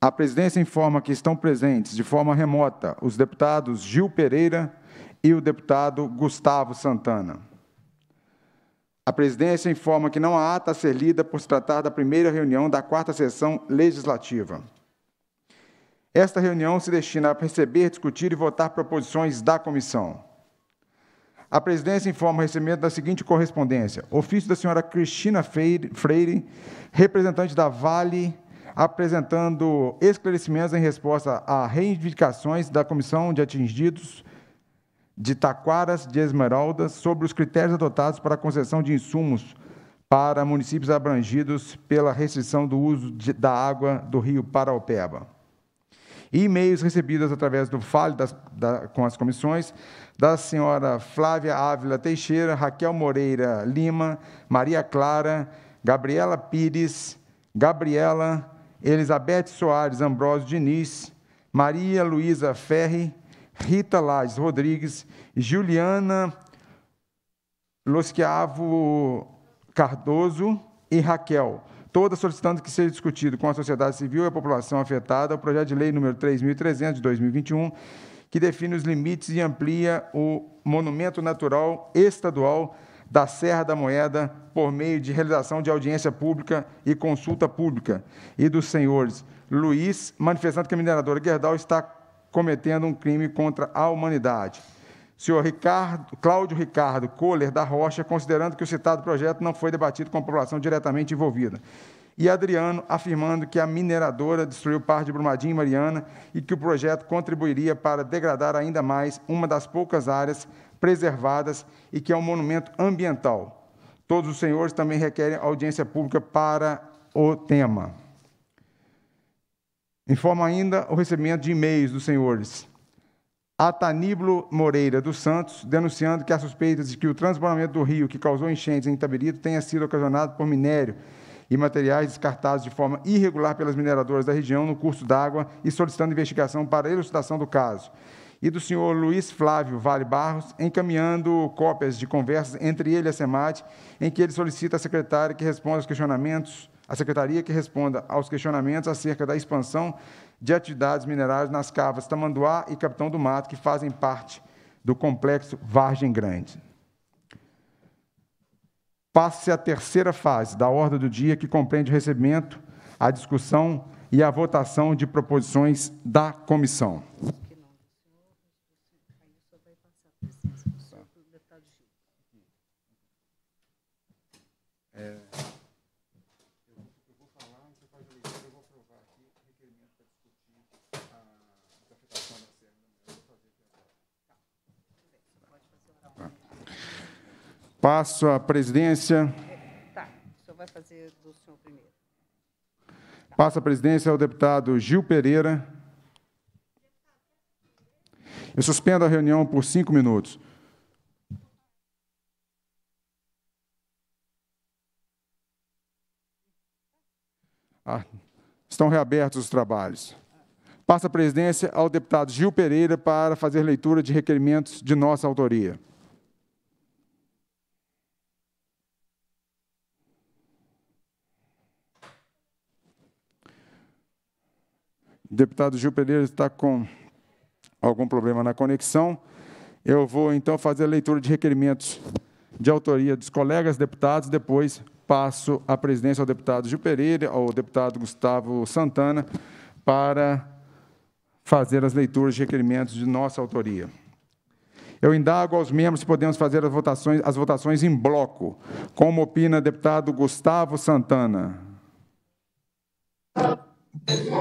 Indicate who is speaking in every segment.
Speaker 1: A presidência informa que estão presentes de forma remota os deputados Gil Pereira e o deputado Gustavo Santana. A presidência informa que não há ata a ser lida por se tratar da primeira reunião da quarta sessão legislativa. Esta reunião se destina a receber, discutir e votar proposições da comissão. A presidência informa o recebimento da seguinte correspondência: ofício da senhora Cristina Freire, representante da Vale apresentando esclarecimentos em resposta a reivindicações da Comissão de Atingidos de Taquaras de Esmeraldas sobre os critérios adotados para a concessão de insumos para municípios abrangidos pela restrição do uso de, da água do rio Paraopeba. E e-mails recebidos através do Fale das, da, com as comissões da senhora Flávia Ávila Teixeira, Raquel Moreira Lima, Maria Clara, Gabriela Pires, Gabriela Elizabeth Soares Ambrosio Diniz, Maria Luísa Ferri, Rita Lages Rodrigues, Juliana Losquiavo Cardoso e Raquel, todas solicitando que seja discutido com a sociedade civil e a população afetada o projeto de lei número 3.300 de 2021, que define os limites e amplia o monumento natural estadual da Serra da Moeda por meio de realização de audiência pública e consulta pública, e dos senhores Luiz, manifestando que a é mineradora Gerdau está cometendo um crime contra a humanidade. Senhor Ricardo, Cláudio Ricardo Kohler da Rocha, considerando que o citado projeto não foi debatido com a população diretamente envolvida. E Adriano afirmando que a mineradora destruiu parte de Brumadinho e Mariana e que o projeto contribuiria para degradar ainda mais uma das poucas áreas preservadas e que é um monumento ambiental. Todos os senhores também requerem audiência pública para o tema. Informo ainda o recebimento de e-mails dos senhores. Ataniblo Moreira dos Santos, denunciando que há suspeitas de que o transbordamento do rio que causou enchentes em Itaberito tenha sido ocasionado por minério e materiais descartados de forma irregular pelas mineradoras da região no curso d'água e solicitando investigação para elucidação do caso e do senhor Luiz Flávio Vale Barros, encaminhando cópias de conversas entre ele e a SEMAT, em que ele solicita à secretária que responda aos questionamentos, a secretaria que responda aos questionamentos acerca da expansão de atividades minerais nas cavas Tamanduá e Capitão do Mato, que fazem parte do complexo Vargem Grande. Passe à terceira fase da ordem do dia, que compreende o recebimento, a discussão e a votação de proposições da comissão. Tá é, eu, vou falar, faz a leitura, eu vou aprovar aqui o requerimento para discutir a da Eu vou fazer aqui tá. tá. Passo a presidência. tá, o senhor vai fazer do senhor primeiro. Tá. Passa a presidência ao deputado Gil Pereira. Eu suspendo a reunião por cinco minutos. Ah, estão reabertos os trabalhos. Passa a presidência ao deputado Gil Pereira para fazer leitura de requerimentos de nossa autoria. O deputado Gil Pereira está com algum problema na conexão. Eu vou, então, fazer a leitura de requerimentos de autoria dos colegas deputados, depois passo a presidência ao deputado Gil Pereira, ao deputado Gustavo Santana, para fazer as leituras de requerimentos de nossa autoria. Eu indago aos membros se podemos fazer as votações, as votações em bloco, como opina deputado Gustavo Santana.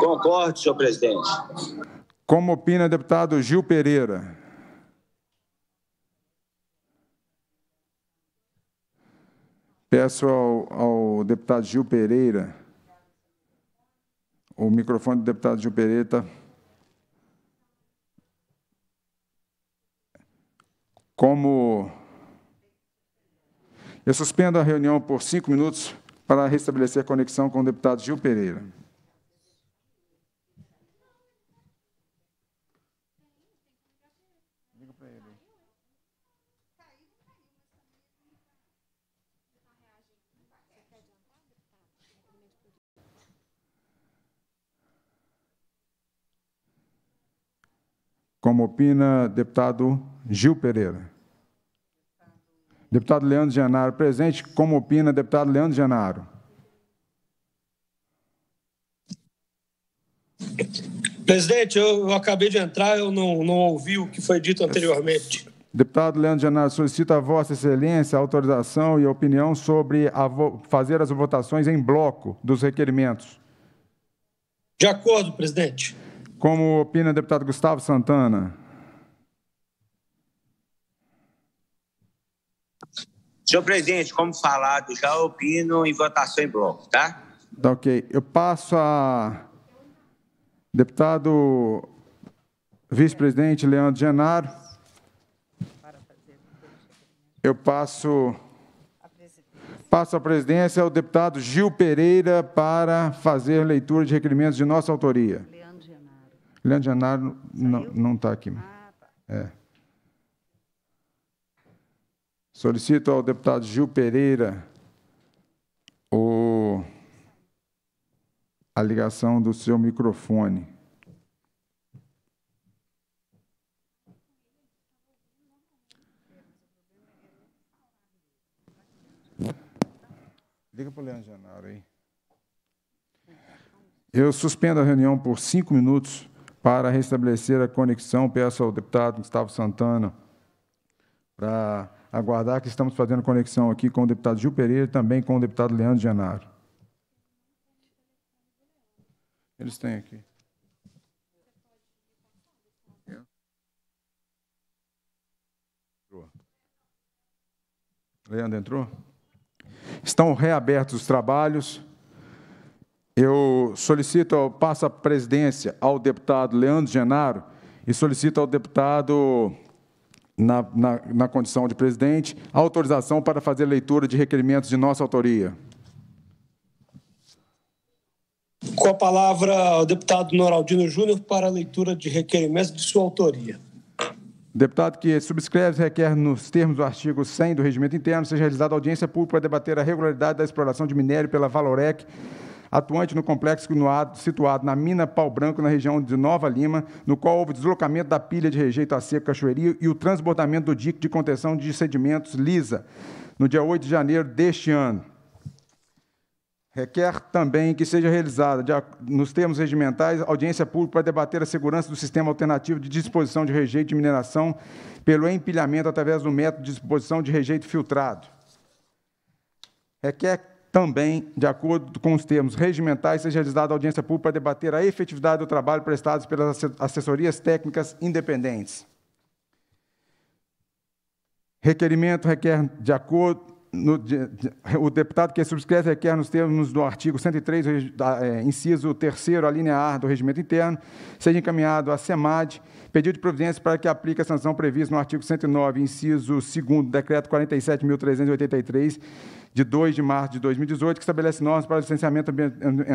Speaker 1: Concordo, senhor presidente. Como opina deputado Gil Pereira. Peço ao, ao deputado Gil Pereira, o microfone do deputado Gil Pereira tá Como eu suspendo a reunião por cinco minutos para restabelecer a conexão com o deputado Gil Pereira. Como opina deputado Gil Pereira. Deputado Leandro Genaro, presente. Como opina deputado Leandro Genaro. Presidente, eu, eu, acabei de entrar, eu não, não ouvi o que foi dito anteriormente. Deputado Leandro Genaro, solicita a Vossa Excelência autorização e opinião sobre fazer as votações em bloco dos requerimentos. De acordo, presidente. Como opina o deputado Gustavo Santana? Senhor presidente, como falado, já opino em votação em bloco, tá? Tá ok. Eu passo a deputado vice-presidente Leandro Genaro. Eu passo passo a presidência ao deputado Gil Pereira para fazer leitura de requerimentos de nossa autoria. Leandro Genaro não está aqui. Ah, tá. é. Solicito ao deputado Gil Pereira o, a ligação do seu microfone. Liga para o Leandro Janaro aí. Eu suspendo a reunião por cinco minutos para restabelecer a conexão. Peço ao deputado Gustavo Santana para aguardar que estamos fazendo conexão aqui com o deputado Gil Pereira e também com o deputado Leandro Genaro. Eles têm aqui. Leandro entrou? Estão reabertos os trabalhos eu solicito, passo a presidência ao deputado Leandro Genaro e solicito ao deputado, na, na, na condição de presidente, autorização para fazer leitura de requerimentos de nossa autoria. Com a palavra o deputado Noraldino Júnior para a leitura de requerimentos de sua autoria. Deputado que subscreve requer, nos termos do artigo 100 do Regimento Interno, seja realizada audiência pública para debater a regularidade da exploração de minério pela Valorec atuante no complexo situado na mina Pau Branco, na região de Nova Lima, no qual houve deslocamento da pilha de rejeito a seco Cachoeirinho e o transbordamento do dique de contenção de sedimentos Lisa, no dia 8 de janeiro deste ano. Requer também que seja realizada, nos termos regimentais, audiência pública para debater a segurança do sistema alternativo de disposição de rejeito de mineração pelo empilhamento através do método de disposição de rejeito filtrado. Requer também, de acordo com os termos regimentais, seja realizada audiência pública para debater a efetividade do trabalho prestado pelas assessorias técnicas independentes. Requerimento requer, de acordo, no, de, de, o deputado que subscreve requer, nos termos do artigo 103, da, é, inciso 3, a linha A do regimento interno, seja encaminhado à SEMAD, pedido de providência para que aplique a sanção prevista no artigo 109, inciso 2 do decreto 47.383, de 2 de março de 2018, que estabelece normas para licenciamento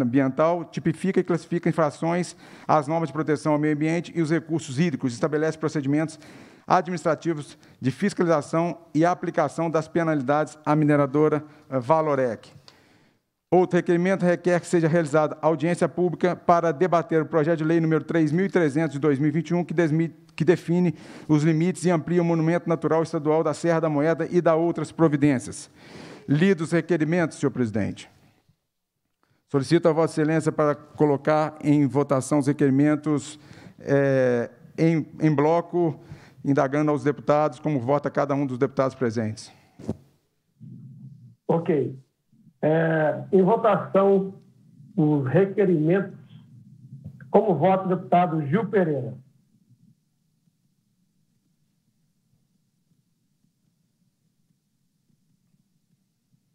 Speaker 1: ambiental, tipifica e classifica infrações às normas de proteção ao meio ambiente e os recursos hídricos, estabelece procedimentos administrativos de fiscalização e aplicação das penalidades à mineradora eh, Valorec. Outro requerimento requer que seja realizada audiência pública para debater o projeto de lei número 3.300 de 2021, que define os limites e amplia o Monumento Natural Estadual da Serra da Moeda e da outras providências lido os requerimentos, senhor presidente. Solicito a Vossa Excelência para colocar em votação os requerimentos é, em, em bloco, indagando aos deputados como vota cada um dos deputados presentes. Ok. É, em votação, os requerimentos, como vota o deputado Gil Pereira.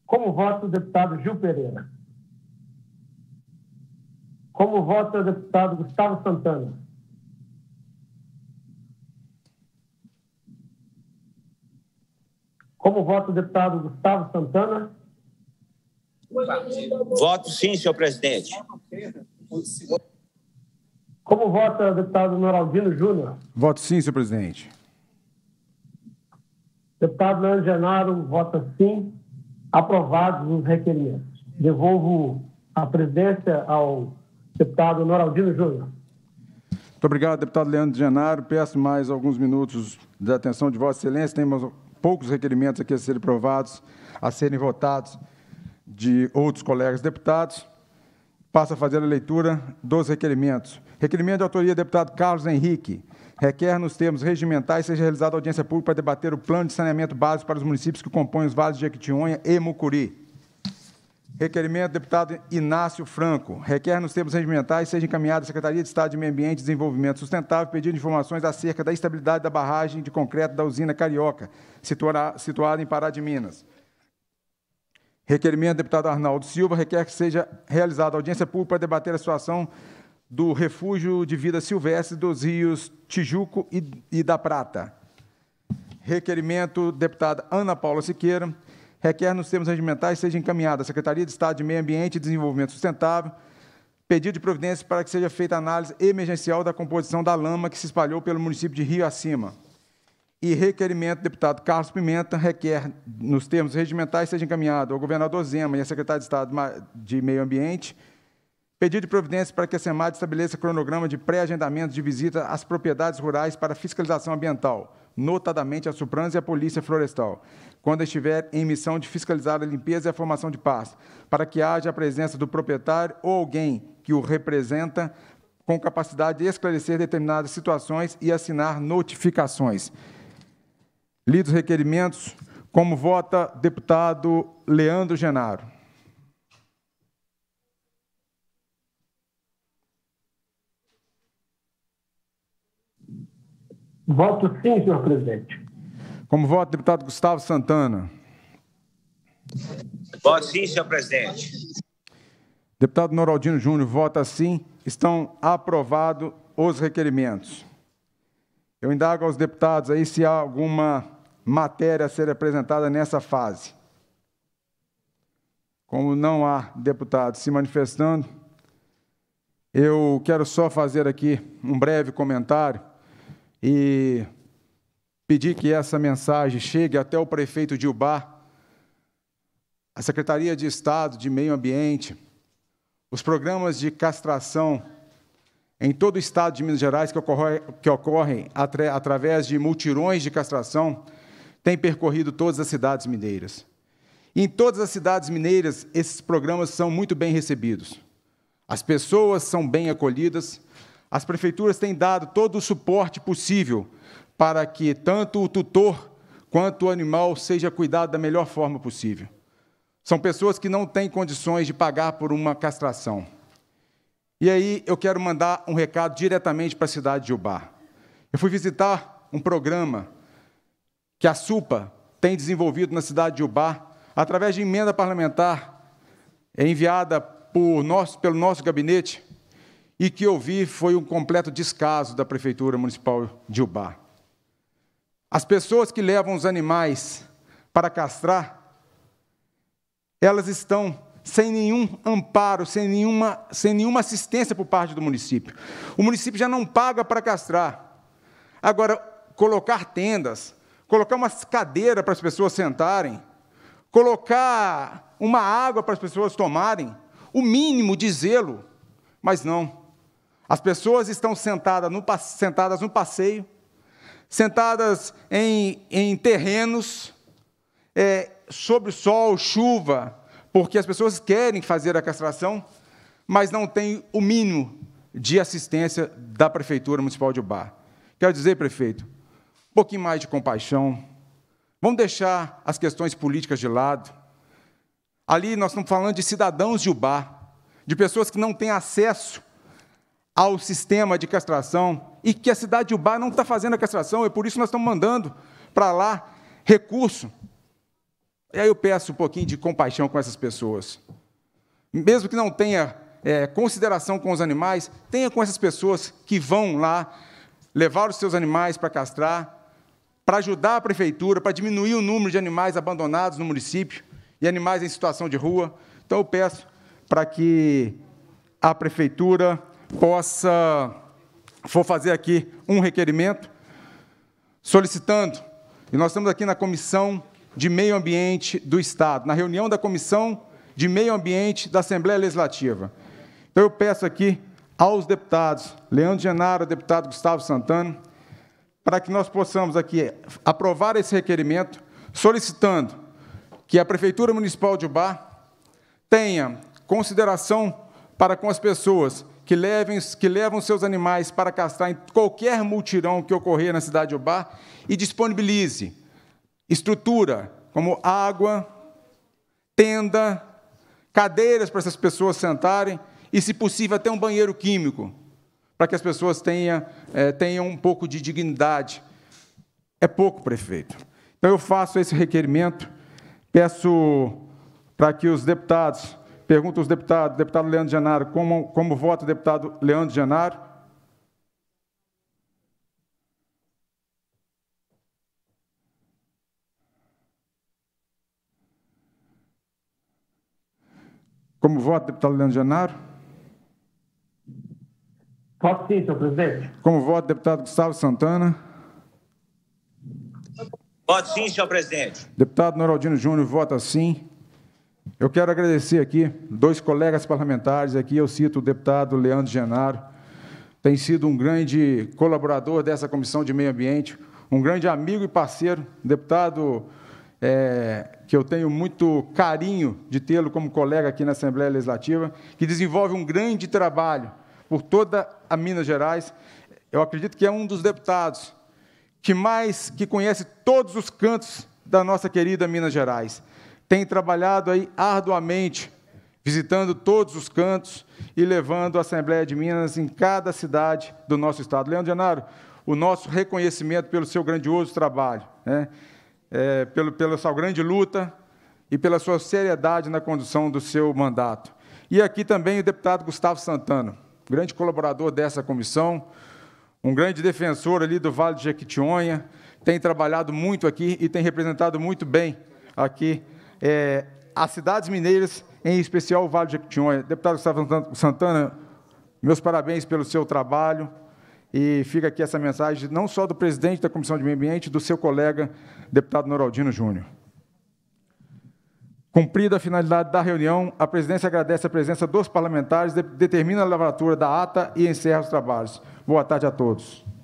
Speaker 1: Como vota o deputado Gil Pereira? Como vota o deputado Gustavo Santana? Como vota o deputado Gustavo Santana? Voto sim, senhor presidente. Como vota o deputado Noraldino Júnior? Voto sim, senhor presidente. Deputado Leandro Genaro vota sim aprovados os requerimentos. Devolvo a presidência ao deputado Noraldino Júnior. Muito obrigado, deputado Leandro de Genaro. Peço mais alguns minutos de atenção de Vossa Excelência. Temos poucos requerimentos aqui a serem aprovados, a serem votados de outros colegas deputados. Passo a fazer a leitura dos requerimentos. Requerimento de autoria deputado Carlos Henrique, Requer, nos termos regimentais, seja realizada audiência pública para debater o plano de saneamento básico para os municípios que compõem os vales de Jequitinhonha e Mucuri. Requerimento, deputado Inácio Franco. Requer, nos termos regimentais, seja encaminhado à Secretaria de Estado de Meio Ambiente e Desenvolvimento Sustentável pedindo informações acerca da estabilidade da barragem de concreto da usina Carioca, situada, situada em Pará de Minas. Requerimento, deputado Arnaldo Silva. Requer que seja realizada audiência pública para debater a situação do Refúgio de Vida Silvestre dos Rios Tijuco e, e da Prata. Requerimento, deputada Ana Paula Siqueira, requer nos termos regimentais seja encaminhada à Secretaria de Estado de Meio Ambiente e Desenvolvimento Sustentável pedido de providência para que seja feita a análise emergencial da composição da lama que se espalhou pelo município de Rio Acima. E requerimento, deputado Carlos Pimenta, requer, nos termos regimentais, seja encaminhado ao governador Zema e à secretária de Estado de Meio Ambiente Pedido de providência para que a SEMAD estabeleça cronograma de pré-agendamento de visita às propriedades rurais para fiscalização ambiental, notadamente a Suprans e a Polícia Florestal, quando estiver em missão de fiscalizar a limpeza e a formação de paz, para que haja a presença do proprietário ou alguém que o representa com capacidade de esclarecer determinadas situações e assinar notificações. Lidos requerimentos, como vota deputado Leandro Genaro. Voto sim, senhor presidente. Como voto, deputado Gustavo Santana. Voto sim, senhor presidente. Deputado Noraldino Júnior, vota sim. Estão aprovados os requerimentos. Eu indago aos deputados aí se há alguma matéria a ser apresentada nessa fase. Como não há deputados se manifestando, eu quero só fazer aqui um breve comentário e pedir que essa mensagem chegue até o prefeito de Ubá, a Secretaria de Estado de Meio Ambiente, os programas de castração em todo o estado de Minas Gerais que, que ocorrem através de multirões de castração, têm percorrido todas as cidades mineiras. E em todas as cidades mineiras, esses programas são muito bem recebidos. As pessoas são bem acolhidas as prefeituras têm dado todo o suporte possível para que tanto o tutor quanto o animal seja cuidado da melhor forma possível. São pessoas que não têm condições de pagar por uma castração. E aí eu quero mandar um recado diretamente para a cidade de Ubar. Eu fui visitar um programa que a SUPA tem desenvolvido na cidade de Ubar através de emenda parlamentar é enviada por nosso, pelo nosso gabinete, e que eu vi foi um completo descaso da Prefeitura Municipal de Ubá. As pessoas que levam os animais para castrar, elas estão sem nenhum amparo, sem nenhuma, sem nenhuma assistência por parte do município. O município já não paga para castrar. Agora, colocar tendas, colocar uma cadeira para as pessoas sentarem, colocar uma água para as pessoas tomarem, o mínimo de zelo, mas não. As pessoas estão sentadas no, sentadas no passeio, sentadas em, em terrenos, é, sobre sol, chuva, porque as pessoas querem fazer a castração, mas não tem o mínimo de assistência da Prefeitura Municipal de Ubar. Quero dizer, prefeito, um pouquinho mais de compaixão. Vamos deixar as questões políticas de lado. Ali nós estamos falando de cidadãos de Ubar, de pessoas que não têm acesso ao sistema de castração e que a cidade de Ubá não está fazendo a castração, e por isso nós estamos mandando para lá recurso. E aí eu peço um pouquinho de compaixão com essas pessoas. Mesmo que não tenha é, consideração com os animais, tenha com essas pessoas que vão lá levar os seus animais para castrar, para ajudar a prefeitura, para diminuir o número de animais abandonados no município e animais em situação de rua. Então eu peço para que a prefeitura possa. for fazer aqui um requerimento solicitando, e nós estamos aqui na Comissão de Meio Ambiente do Estado, na reunião da Comissão de Meio Ambiente da Assembleia Legislativa. Então, eu peço aqui aos deputados Leandro Genaro, deputado Gustavo Santana, para que nós possamos aqui aprovar esse requerimento, solicitando que a Prefeitura Municipal de Ubar tenha consideração para com as pessoas que, levem, que levam seus animais para castrar em qualquer multirão que ocorrer na cidade de Obá e disponibilize estrutura como água, tenda, cadeiras para essas pessoas sentarem e, se possível, até um banheiro químico, para que as pessoas tenha é, tenham um pouco de dignidade. É pouco, prefeito. Então, eu faço esse requerimento, peço para que os deputados Pergunta aos deputados, deputado Leandro Genaro, como, como vota o deputado Leandro Genaro? Como vota o deputado Leandro Genaro? Voto sim, senhor presidente. Como vota o deputado Gustavo Santana? Voto sim, senhor presidente. Deputado Noraldino Júnior vota sim. Eu quero agradecer aqui dois colegas parlamentares, aqui eu cito o deputado Leandro Genaro, tem sido um grande colaborador dessa Comissão de Meio Ambiente, um grande amigo e parceiro, deputado é, que eu tenho muito carinho de tê-lo como colega aqui na Assembleia Legislativa, que desenvolve um grande trabalho por toda a Minas Gerais. Eu acredito que é um dos deputados que mais que conhece todos os cantos da nossa querida Minas Gerais tem trabalhado aí arduamente, visitando todos os cantos e levando a Assembleia de Minas em cada cidade do nosso estado. Leandro Genaro, o nosso reconhecimento pelo seu grandioso trabalho, né? é, pelo, pela sua grande luta e pela sua seriedade na condução do seu mandato. E aqui também o deputado Gustavo Santana, grande colaborador dessa comissão, um grande defensor ali do Vale de Jequitinhonha, tem trabalhado muito aqui e tem representado muito bem aqui é, as cidades mineiras, em especial o Vale de Jequitinhonha. Deputado Gustavo Santana, meus parabéns pelo seu trabalho. E fica aqui essa mensagem, não só do presidente da Comissão de Meio Ambiente, do seu colega, deputado Noraldino Júnior. Cumprida a finalidade da reunião, a presidência agradece a presença dos parlamentares, determina a lavratura da ata e encerra os trabalhos. Boa tarde a todos.